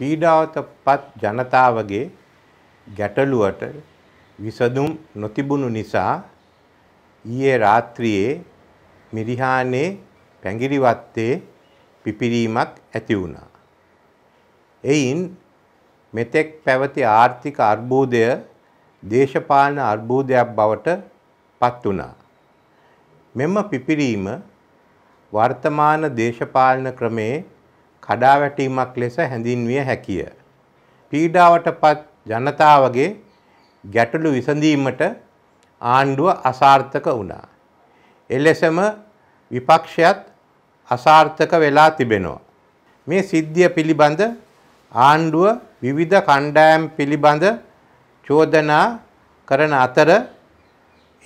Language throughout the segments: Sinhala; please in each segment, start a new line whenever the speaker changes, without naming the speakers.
පීඩාවතපත් ජනතාවගේ ගැටලුවට විසඳුම් නොතිබුණු නිසා ඊයේ රාත්‍රියේ මිරිහානේ පැංගිරිවත්තේ පිපිරීමක් ඇති වුණා. එයින් මෙතෙක් පැවති ආර්ථික අර්බුදය දේශපාලන අර්බුදයක් බවට පත් වුණා. මෙම පිපිරීම වර්තමාන දේශපාලන ක්‍රමේ කඩාවැටීමක් ලෙස හැඳින්විය හැකිය. පීඩාවටපත් ජනතාවගේ ගැටලු විසඳීමට ආණ්ඩුව අසාර්ථක වුණා. එලෙසම විපක්ෂයත් අසාර්ථක වෙලා තිබෙනවා. මේ සිද්ධිය පිළිබඳ ආණ්ඩුව විවිධ කණ්ඩායම් පිළිබඳ චෝදනා කරන අතර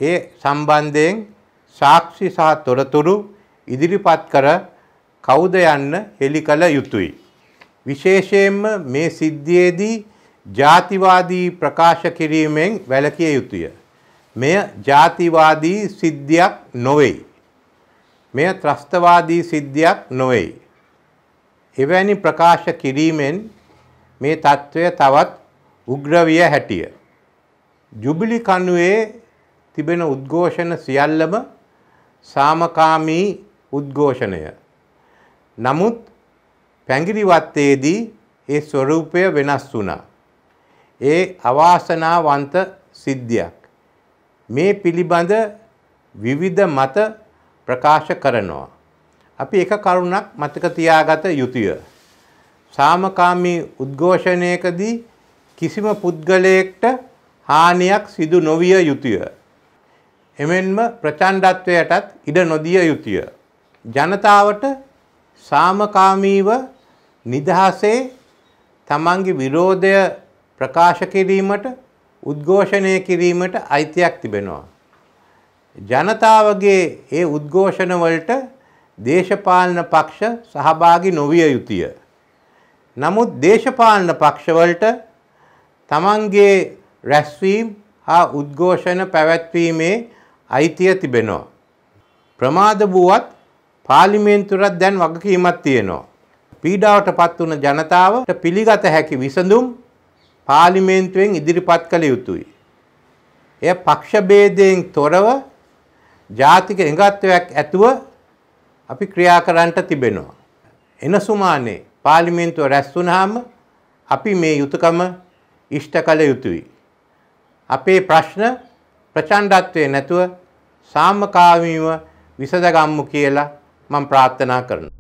ඒ සම්බන්ධයෙන් සාක්ෂි සහ තොරතුරු ඉදිරිපත් කර කවුද යන්න හෙළි කළ යුතුයි. විශේෂයෙන්ම මේ සිද්ධියේදී ජාතිවාදී ප්‍රකාශ කිරීමෙන් වැළකිය යුතුය. මෙය ජාතිවාදී සිද්ධියක් නොවෙයි. මෙය ත්‍රස්තවාදී සිද්ධියක් නොවෙයි. එවැනි ප්‍රකාශ කිරීමෙන් මේ తত্ত্বය තවත් උග්‍රවිය හැටිය. ජුබිලි කණුවේ තිබෙන උද්ඝෝෂණ සියල්ලම සාමකාමී උද්ඝෝෂණය නමුත් පැංගිරිවත්තේදී ඒ ස්වරූපය වෙනස් වුණා. ඒ අවාසනාවන්ත සිද්ධියක්. මේ පිළිබඳ විවිධ මත ප්‍රකාශ කරනවා. අපි එක කරුණක් මතක තියාගත යුතුය. සාමකාමී උද්ඝෝෂණයකදී කිසිම පුද්ගලයෙක්ට හානියක් සිදු නොවිය යුතුය. එමෙන්ම ප්‍රචණ්ඩත්වයටත් ඉඩ නොදිය යුතුය. ජනතාවට සාමකාමීව නිදහසේ තමන්ගේ විරෝධය ප්‍රකාශ කිරීමට උද්ඝෝෂණය කිරීමට අයිතියක් තිබෙනවා. ජනතාවගේ ඒ උද්ඝෝෂණ වලට දේශපාලන පක්ෂ සහභාගී නොවිය යුතුය. නමුත් දේශපාලන පක්ෂවලට තමන්ගේ රැස්වීම් හා උද්ඝෝෂණ පැවැත්වීමේ අයිතිය තිබෙනවා. ප්‍රමාද වුවත් පාර්ලිමේන්තුවට දැන් වගකීමක් තියෙනවා. පීඩාවටපත් වුණ ජනතාවට පිළිගත හැකි විසඳුම් පාර්ලිමේන්තුවෙන් ඉදිරිපත් කළ යුතුයි. එය පක්ෂ ભેදයෙන් තොරව ජාතික එකත්වයක් ඇතුව අපි ක්‍රියා කරන්නට තිබෙනවා. එන සුමානේ පාර්ලිමේන්තුව රැස් වුණාම අපි මේ යුතුයකම ඉෂ්ට කළ යුතුයි. අපේ ප්‍රශ්න ප්‍රචණ්ඩත්වයේ නැතුව සාමකාමීව විසඳගම්මු කියලා मम प्रार्थना करना